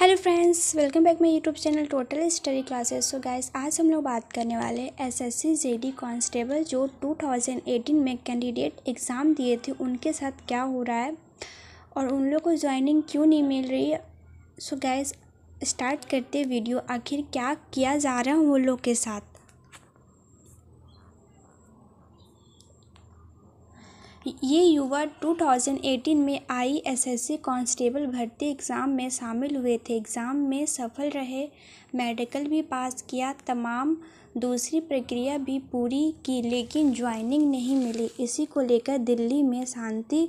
hello friends welcome back my YouTube channel total study classes so guys आज हम लोग बात करने वाले सी एसएससी जेडी कांस्टेबल जो 2018 में कैंडिडेट एग्ज़ाम दिए थे उनके साथ क्या हो रहा है और उन लोग को ज्वाइनिंग क्यों नहीं मिल रही है सो गाइस स्टार्ट करते वीडियो आखिर क्या किया जा रहा है उन लोग के साथ ये युवा 2018 में आई एसएससी कांस्टेबल भर्ती एग्ज़ाम में शामिल हुए थे एग्ज़ाम में सफल रहे मेडिकल भी पास किया तमाम दूसरी प्रक्रिया भी पूरी की लेकिन ज्वाइनिंग नहीं मिली इसी को लेकर दिल्ली में शांति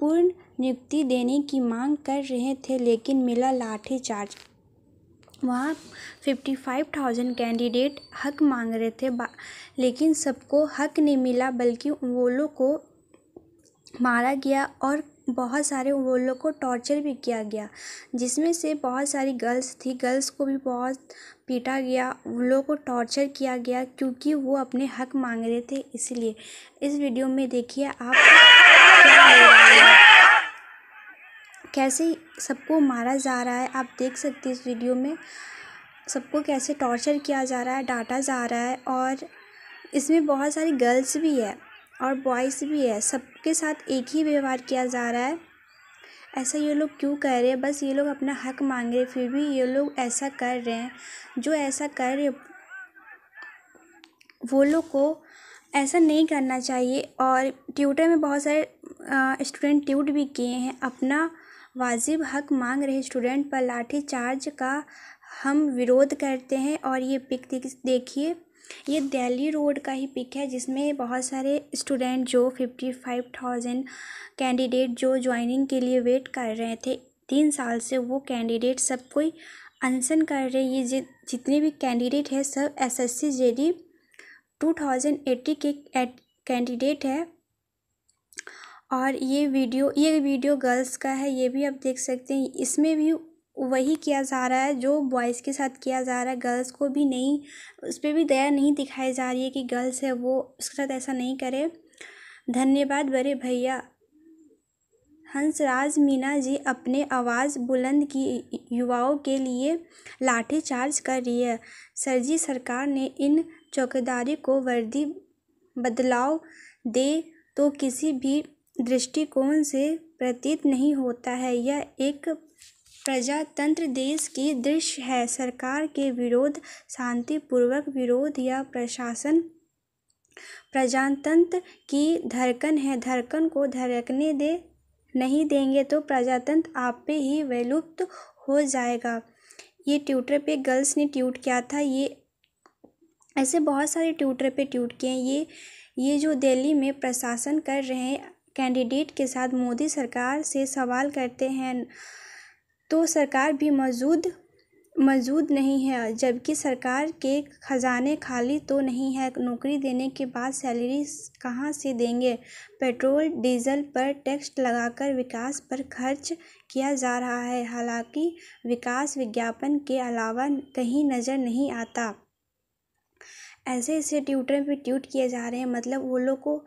पूर्ण नियुक्ति देने की मांग कर रहे थे लेकिन मिला लाठीचार्ज वहाँ फिफ्टी फाइव थाउजेंड कैंडिडेट हक मांग रहे थे लेकिन सबको हक नहीं मिला बल्कि वो लोग को मारा गया और बहुत सारे वो लोग को टॉर्चर भी किया गया जिसमें से बहुत सारी गर्ल्स थी गर्ल्स को भी बहुत पीटा गया उन लोग को टॉर्चर किया गया क्योंकि वो अपने हक मांग रहे थे इसलिए इस वीडियो में देखिए आप कैसे सबको मारा जा रहा है आप देख सकते इस वीडियो में सबको कैसे टॉर्चर किया जा रहा है डाटा जा रहा है और इसमें बहुत सारी गर्ल्स भी है और बॉयज़ भी है सबके साथ एक ही व्यवहार किया जा रहा है ऐसा ये लोग क्यों कर रहे हैं बस ये लोग अपना हक मांग रहे फिर भी ये लोग ऐसा कर रहे हैं जो ऐसा कर रहे वो लोग को ऐसा नहीं करना चाहिए और ट्यूटर में बहुत सारे स्टूडेंट ट्यूट भी किए हैं अपना वाजिब हक मांग रहे स्टूडेंट पर लाठी चार्ज का हम विरोध करते हैं और ये पिक देखिए ये दिल्ली रोड का ही पिक है जिसमें बहुत सारे स्टूडेंट जो फिफ्टी फाइव थाउजेंड कैंडिडेट जो ज्वाइनिंग के लिए वेट कर रहे थे तीन साल से वो कैंडिडेट सब कोई अनशन कर रहे ये जि, जितने भी कैंडिडेट है सब SSC GD two thousand eighteen के कैंडिडेट है और ये वीडियो ये वीडियो गर्ल्स का है ये भी आप देख सकते हैं इसमें भी वही किया जा रहा है जो बॉयज़ के साथ किया जा रहा है गर्ल्स को भी नहीं उस पर भी दया नहीं दिखाई जा रही है कि गर्ल्स है वो उसके साथ ऐसा नहीं करे धन्यवाद बड़े भैया हंसराज मीना जी अपने आवाज़ बुलंद की युवाओं के लिए लाठीचार्ज कर रही है सरजी सरकार ने इन चौकीदारी को वर्दी बदलाव दे तो किसी भी दृष्टिकोण से प्रतीत नहीं होता है यह एक प्रजातंत्र देश की दृश्य है सरकार के विरोध शांतिपूर्वक विरोध या प्रशासन प्रजातंत्र की धड़कन है धड़कन को धड़कने दे नहीं देंगे तो प्रजातंत्र पे ही विलुप्त हो जाएगा ये ट्विटर पे गर्ल्स ने ट्वीट किया था ये ऐसे बहुत सारे ट्विटर पे ट्वीट किए हैं ये ये जो दिल्ली में प्रशासन कर रहे कैंडिडेट के साथ मोदी सरकार से सवाल करते हैं तो सरकार भी मौजूद मौजूद नहीं है जबकि सरकार के ख़ज़ाने खाली तो नहीं है नौकरी देने के बाद सैलरी कहाँ से देंगे पेट्रोल डीजल पर टैक्स लगाकर विकास पर खर्च किया जा रहा है हालांकि विकास विज्ञापन के अलावा कहीं नज़र नहीं आता ऐसे ऐसे ट्यूटर पे ट्यूट किए जा रहे हैं मतलब वो लोग को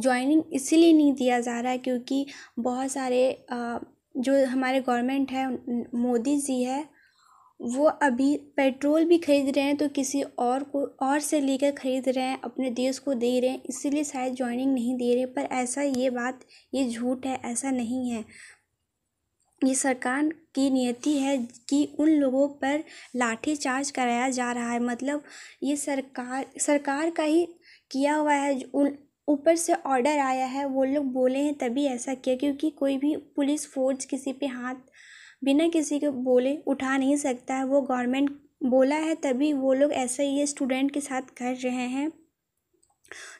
ज्वाइनिंग इसीलिए नहीं दिया जा रहा है क्योंकि बहुत सारे आ, जो हमारे गवर्नमेंट है मोदी जी है वो अभी पेट्रोल भी खरीद रहे हैं तो किसी और को और से लेकर खरीद रहे हैं अपने देश को दे रहे हैं इसीलिए शायद ज्वाइनिंग नहीं दे रहे पर ऐसा ये बात ये झूठ है ऐसा नहीं है ये सरकार की नियति है कि उन लोगों पर लाठी चार्ज कराया जा रहा है मतलब ये सरकार सरकार का ही किया हुआ है उन ऊपर से ऑर्डर आया है वो लोग बोले हैं तभी ऐसा किया क्योंकि कोई भी पुलिस फ़ोर्स किसी पे हाथ बिना किसी के बोले उठा नहीं सकता है वो गवर्नमेंट बोला है तभी वो लोग ऐसा ही स्टूडेंट के साथ कर रहे हैं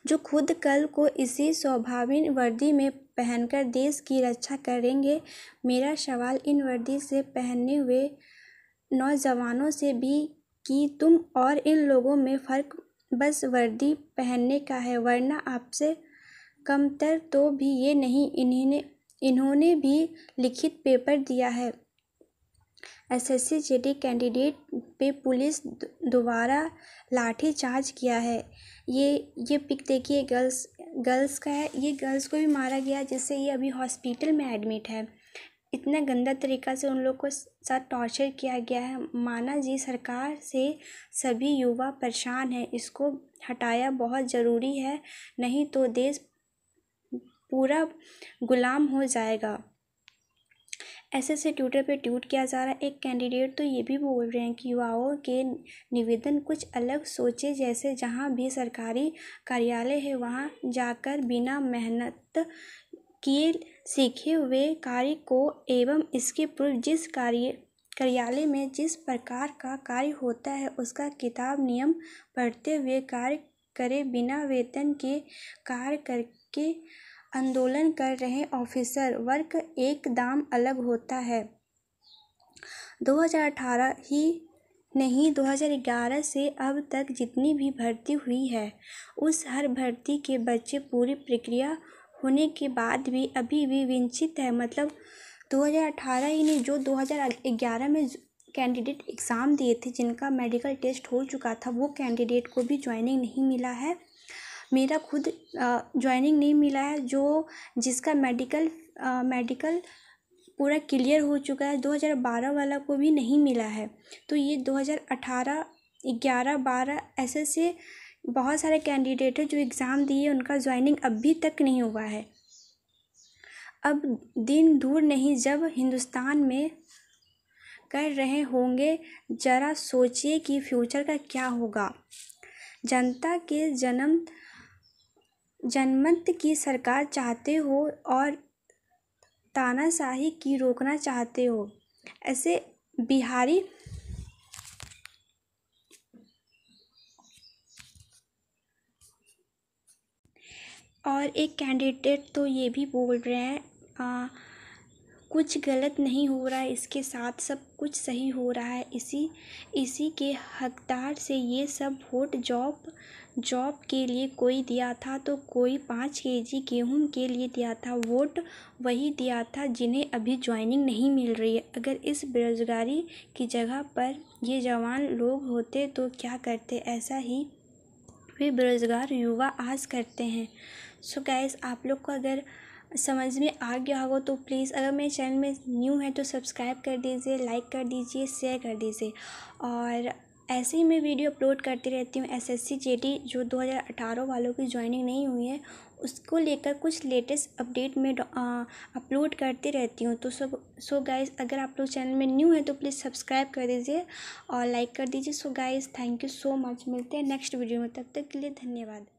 जो खुद कल को इसी स्वभाविक वर्दी में पहनकर देश की रक्षा करेंगे मेरा सवाल इन वर्दी से पहने हुए नौजवानों से भी कि तुम और इन लोगों में फ़र्क बस वर्दी पहनने का है वरना आपसे कमतर तो भी ये नहीं इन्हें इन्होंने भी लिखित पेपर दिया है एसएससी जेडी कैंडिडेट पे पुलिस दोबारा लाठी चार्ज किया है ये ये पिक देखिए गर्ल्स गर्ल्स का है ये गर्ल्स को भी मारा गया जिससे ये अभी हॉस्पिटल में एडमिट है इतना गंदा तरीका से उन लोग को साथ टॉर्चर किया गया है माना जी सरकार से सभी युवा परेशान हैं इसको हटाया बहुत ज़रूरी है नहीं तो देश पूरा गुलाम हो जाएगा ऐसे से ट्विटर पे ट्वीट किया जा रहा है एक कैंडिडेट तो ये भी बोल रहे हैं कि युवाओं के निवेदन कुछ अलग सोचे जैसे जहाँ भी सरकारी कार्यालय है वहाँ जाकर बिना मेहनत किए सीखे हुए कार्य को एवं इसके पूर्व जिस कार्य कार्यालय में जिस प्रकार का कार्य होता है उसका किताब नियम पढ़ते हुए कार्य करे बिना वेतन के कार्य करके आंदोलन कर रहे ऑफिसर वर्क एक दाम अलग होता है 2018 ही नहीं 2011 से अब तक जितनी भी भर्ती हुई है उस हर भर्ती के बच्चे पूरी प्रक्रिया होने के बाद भी अभी भी वंचित है मतलब दो हज़ार अठारह ही नहीं जो दो हज़ार ग्यारह में कैंडिडेट एग्ज़ाम दिए थे जिनका मेडिकल टेस्ट हो चुका था वो कैंडिडेट को भी ज्वाइनिंग नहीं मिला है मेरा खुद ज्वाइनिंग नहीं मिला है जो जिसका मेडिकल मेडिकल पूरा क्लियर हो चुका है 2012 वाला को भी नहीं मिला है तो ये 2018 ग्यारह बारह ऐसे से बहुत सारे कैंडिडेट हैं जो एग्ज़ाम दिए उनका ज्वाइनिंग अभी तक नहीं हुआ है अब दिन दूर नहीं जब हिंदुस्तान में कर रहे होंगे ज़रा सोचिए कि फ्यूचर का क्या होगा जनता के जन्म जनमत की सरकार चाहते हो और तानाशाही की रोकना चाहते हो ऐसे बिहारी और एक कैंडिडेट तो ये भी बोल रहे हैं आ, कुछ गलत नहीं हो रहा है इसके साथ सब कुछ सही हो रहा है इसी इसी के हकदार से ये सब वोट जॉब जॉब के लिए कोई दिया था तो कोई पाँच के जी गेहूँ के लिए दिया था वोट वही दिया था जिन्हें अभी ज्वाइनिंग नहीं मिल रही है अगर इस बेरोज़गारी की जगह पर ये जवान लोग होते तो क्या करते ऐसा ही वे बेरोज़गार युवा आज करते हैं सो गैस आप लोग को अगर समझ में आ गया होगा तो प्लीज़ अगर मेरे चैनल में न्यू है तो सब्सक्राइब कर दीजिए लाइक कर दीजिए शेयर कर दीजिए और ऐसे ही मैं वीडियो अपलोड करती रहती हूँ एसएससी जेटी जो 2018 वालों की ज्वाइनिंग नहीं हुई है उसको लेकर कुछ लेटेस्ट अपडेट में अपलोड करती रहती हूँ तो सब सो गाइस अगर आप लोग चैनल में न्यू है तो प्लीज़ सब्सक्राइब कर दीजिए और लाइक कर दीजिए so guys thank you so much मिलते हैं नेक्स्ट वीडियो में तब तक के लिए धन्यवाद